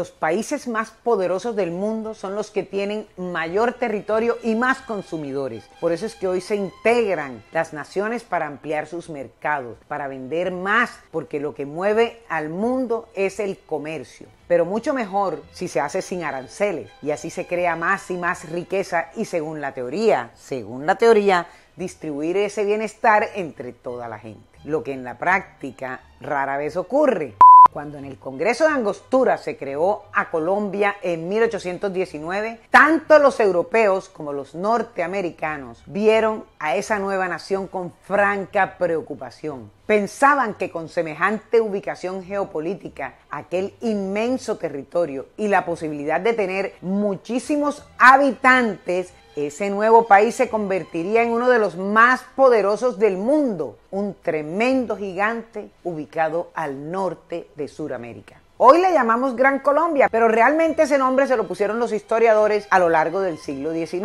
los países más poderosos del mundo son los que tienen mayor territorio y más consumidores. Por eso es que hoy se integran las naciones para ampliar sus mercados, para vender más, porque lo que mueve al mundo es el comercio. Pero mucho mejor si se hace sin aranceles y así se crea más y más riqueza y según la teoría, según la teoría, distribuir ese bienestar entre toda la gente. Lo que en la práctica rara vez ocurre. Cuando en el Congreso de Angostura se creó a Colombia en 1819, tanto los europeos como los norteamericanos vieron a esa nueva nación con franca preocupación. Pensaban que con semejante ubicación geopolítica, aquel inmenso territorio y la posibilidad de tener muchísimos habitantes ese nuevo país se convertiría en uno de los más poderosos del mundo, un tremendo gigante ubicado al norte de Sudamérica. Hoy le llamamos Gran Colombia, pero realmente ese nombre se lo pusieron los historiadores a lo largo del siglo XIX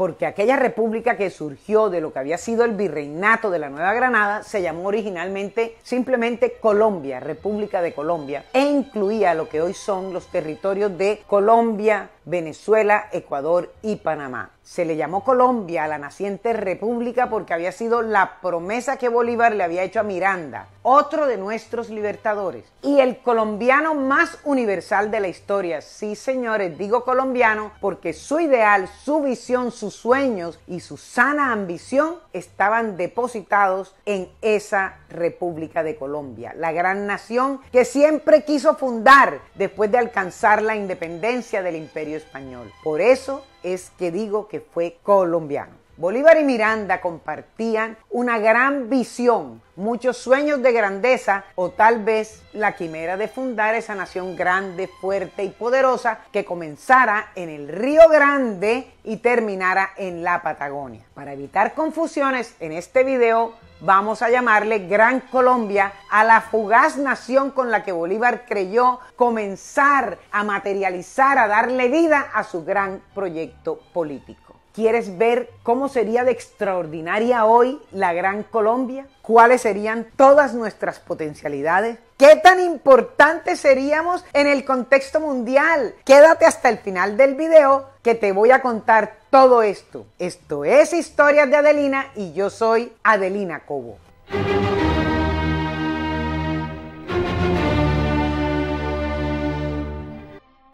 porque aquella república que surgió de lo que había sido el virreinato de la Nueva Granada se llamó originalmente simplemente Colombia, República de Colombia, e incluía lo que hoy son los territorios de Colombia, Venezuela, Ecuador y Panamá. Se le llamó Colombia a la naciente república porque había sido la promesa que Bolívar le había hecho a Miranda, otro de nuestros libertadores, y el colombiano más universal de la historia. Sí, señores, digo colombiano porque su ideal, su visión, su sueños y su sana ambición estaban depositados en esa República de Colombia, la gran nación que siempre quiso fundar después de alcanzar la independencia del imperio español. Por eso es que digo que fue colombiano. Bolívar y Miranda compartían una gran visión, muchos sueños de grandeza o tal vez la quimera de fundar esa nación grande, fuerte y poderosa que comenzara en el Río Grande y terminara en la Patagonia. Para evitar confusiones en este video vamos a llamarle Gran Colombia a la fugaz nación con la que Bolívar creyó comenzar a materializar, a darle vida a su gran proyecto político. ¿Quieres ver cómo sería de extraordinaria hoy la Gran Colombia? ¿Cuáles serían todas nuestras potencialidades? ¿Qué tan importantes seríamos en el contexto mundial? Quédate hasta el final del video que te voy a contar todo esto. Esto es Historias de Adelina y yo soy Adelina Cobo.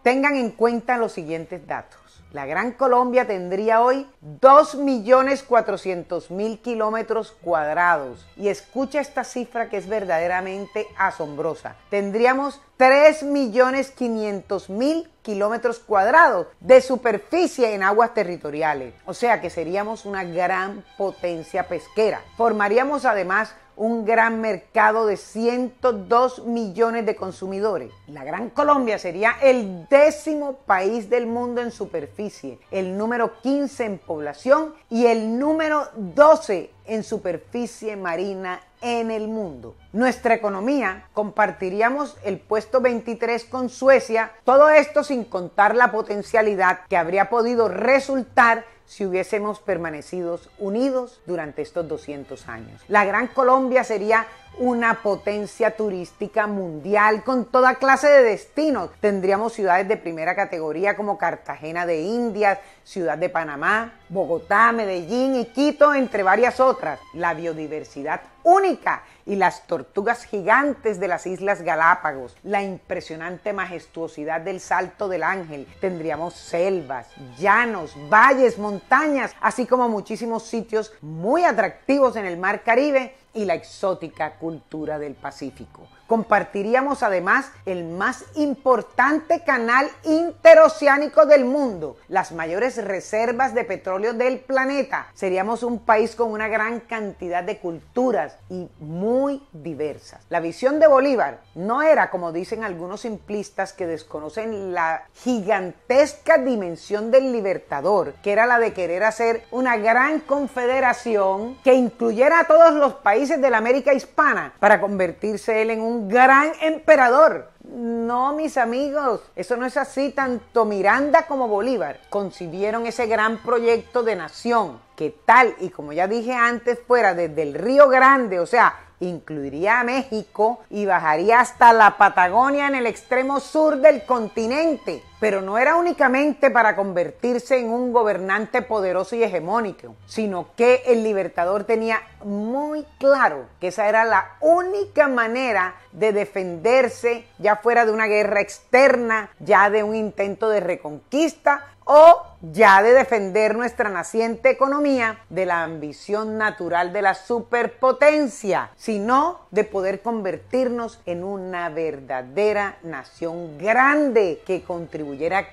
Tengan en cuenta los siguientes datos. La Gran Colombia tendría hoy 2.400.000 kilómetros cuadrados. Y escucha esta cifra que es verdaderamente asombrosa. Tendríamos 3.500.000 kilómetros cuadrados de superficie en aguas territoriales. O sea que seríamos una gran potencia pesquera. Formaríamos además un gran mercado de 102 millones de consumidores. La Gran Colombia sería el décimo país del mundo en superficie, el número 15 en población y el número 12 en superficie marina en el mundo. Nuestra economía compartiríamos el puesto 23 con Suecia, todo esto sin contar la potencialidad que habría podido resultar si hubiésemos permanecido unidos durante estos 200 años. La Gran Colombia sería una potencia turística mundial con toda clase de destinos. Tendríamos ciudades de primera categoría como Cartagena de Indias, Ciudad de Panamá, Bogotá, Medellín y Quito, entre varias otras. La biodiversidad única y las tortugas gigantes de las Islas Galápagos, la impresionante majestuosidad del Salto del Ángel. Tendríamos selvas, llanos, valles, montañas, así como muchísimos sitios muy atractivos en el Mar Caribe y la exótica cultura del Pacífico. Compartiríamos además el más importante canal interoceánico del mundo, las mayores reservas de petróleo del planeta. Seríamos un país con una gran cantidad de culturas y muy diversas. La visión de Bolívar no era, como dicen algunos simplistas que desconocen la gigantesca dimensión del libertador, que era la de querer hacer una gran confederación que incluyera a todos los países de la América hispana para convertirse él en un gran emperador. No, mis amigos, eso no es así. Tanto Miranda como Bolívar concibieron ese gran proyecto de nación que tal y como ya dije antes fuera desde el Río Grande, o sea, incluiría a México y bajaría hasta la Patagonia en el extremo sur del continente pero no era únicamente para convertirse en un gobernante poderoso y hegemónico, sino que el libertador tenía muy claro que esa era la única manera de defenderse, ya fuera de una guerra externa, ya de un intento de reconquista o ya de defender nuestra naciente economía de la ambición natural de la superpotencia, sino de poder convertirnos en una verdadera nación grande que contribuye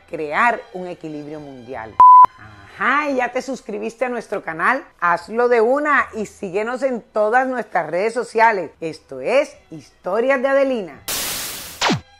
crear un equilibrio mundial. Ajá, ya te suscribiste a nuestro canal? Hazlo de una y síguenos en todas nuestras redes sociales. Esto es Historias de Adelina.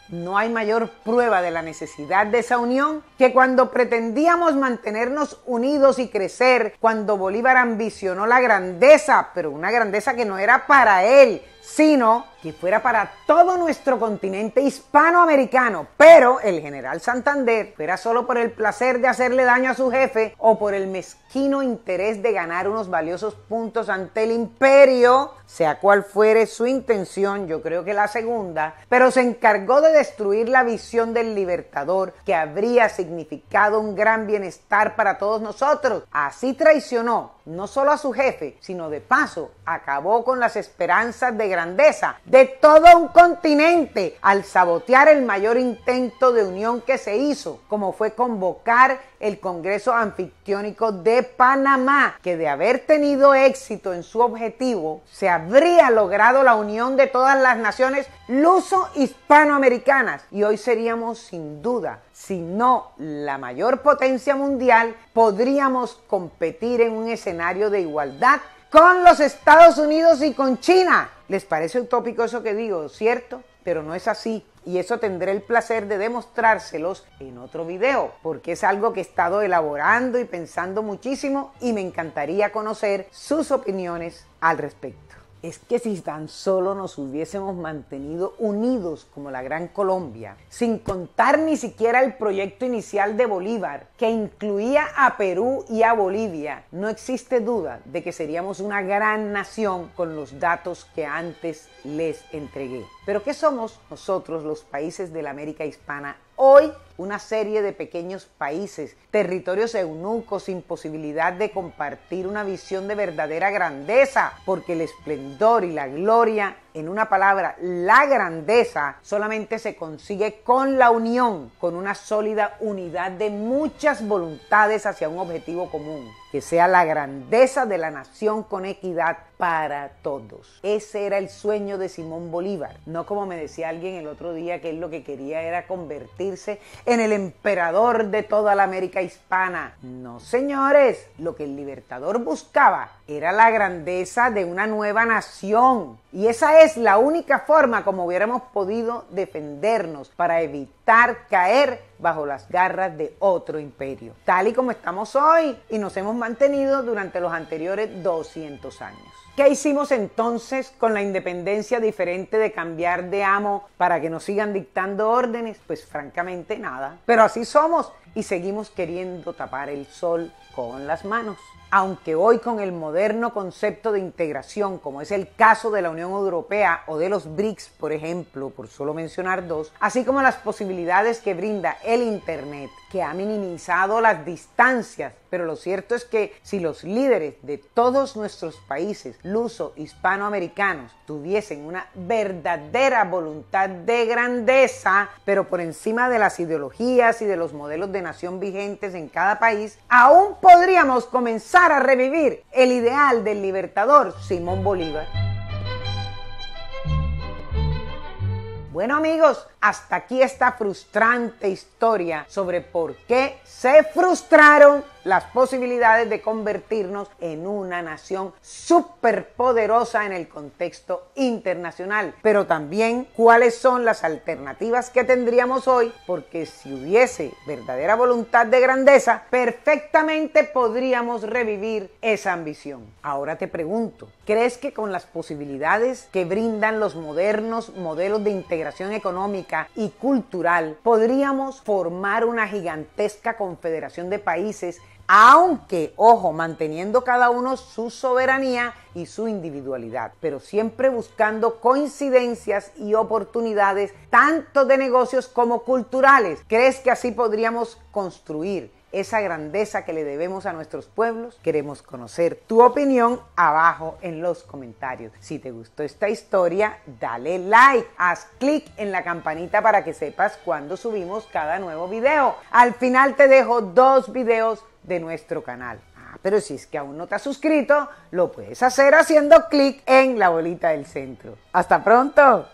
No hay mayor prueba de la necesidad de esa unión que cuando pretendíamos mantenernos unidos y crecer, cuando Bolívar ambicionó la grandeza, pero una grandeza que no era para él, sino que fuera para todo nuestro continente hispanoamericano. Pero el general Santander fuera solo por el placer de hacerle daño a su jefe o por el mezquino interés de ganar unos valiosos puntos ante el imperio, sea cual fuere su intención, yo creo que la segunda, pero se encargó de destruir la visión del libertador que habría significado un gran bienestar para todos nosotros. Así traicionó no solo a su jefe, sino de paso acabó con las esperanzas de grandeza de todo un continente al sabotear el mayor intento de unión que se hizo, como fue convocar el Congreso Anfictiónico de Panamá, que de haber tenido éxito en su objetivo, se habría logrado la unión de todas las naciones luso-hispanoamericanas y hoy seríamos sin duda, si no la mayor potencia mundial, podríamos competir en un escenario de igualdad con los Estados Unidos y con China. ¿Les parece utópico eso que digo, cierto? Pero no es así. Y eso tendré el placer de demostrárselos en otro video, porque es algo que he estado elaborando y pensando muchísimo y me encantaría conocer sus opiniones al respecto es que si tan solo nos hubiésemos mantenido unidos como la Gran Colombia, sin contar ni siquiera el proyecto inicial de Bolívar, que incluía a Perú y a Bolivia, no existe duda de que seríamos una gran nación con los datos que antes les entregué. Pero ¿qué somos nosotros los países de la América Hispana hoy una serie de pequeños países, territorios eunucos sin posibilidad de compartir una visión de verdadera grandeza, porque el esplendor y la gloria en una palabra, la grandeza solamente se consigue con la unión, con una sólida unidad de muchas voluntades hacia un objetivo común, que sea la grandeza de la nación con equidad para todos. Ese era el sueño de Simón Bolívar, no como me decía alguien el otro día que él lo que quería era convertirse en el emperador de toda la América hispana. No, señores, lo que el libertador buscaba era la grandeza de una nueva nación. Y esa es la única forma como hubiéramos podido defendernos para evitar caer bajo las garras de otro imperio, tal y como estamos hoy y nos hemos mantenido durante los anteriores 200 años. ¿Qué hicimos entonces con la independencia diferente de cambiar de amo para que nos sigan dictando órdenes? Pues francamente nada. Pero así somos y seguimos queriendo tapar el sol con las manos aunque hoy con el moderno concepto de integración, como es el caso de la Unión Europea o de los BRICS, por ejemplo, por solo mencionar dos, así como las posibilidades que brinda el Internet, que ha minimizado las distancias, pero lo cierto es que si los líderes de todos nuestros países luso-hispanoamericanos tuviesen una verdadera voluntad de grandeza, pero por encima de las ideologías y de los modelos de nación vigentes en cada país, aún podríamos comenzar a revivir el ideal del libertador Simón Bolívar. Bueno amigos, hasta aquí esta frustrante historia sobre por qué se frustraron las posibilidades de convertirnos en una nación superpoderosa en el contexto internacional, pero también cuáles son las alternativas que tendríamos hoy, porque si hubiese verdadera voluntad de grandeza, perfectamente podríamos revivir esa ambición. Ahora te pregunto, ¿crees que con las posibilidades que brindan los modernos modelos de integración económica y cultural podríamos formar una gigantesca confederación de países aunque, ojo, manteniendo cada uno su soberanía y su individualidad, pero siempre buscando coincidencias y oportunidades, tanto de negocios como culturales. ¿Crees que así podríamos construir esa grandeza que le debemos a nuestros pueblos? Queremos conocer tu opinión abajo en los comentarios. Si te gustó esta historia, dale like, haz clic en la campanita para que sepas cuando subimos cada nuevo video. Al final te dejo dos videos de nuestro canal. Ah, pero si es que aún no te has suscrito, lo puedes hacer haciendo clic en la bolita del centro. ¡Hasta pronto!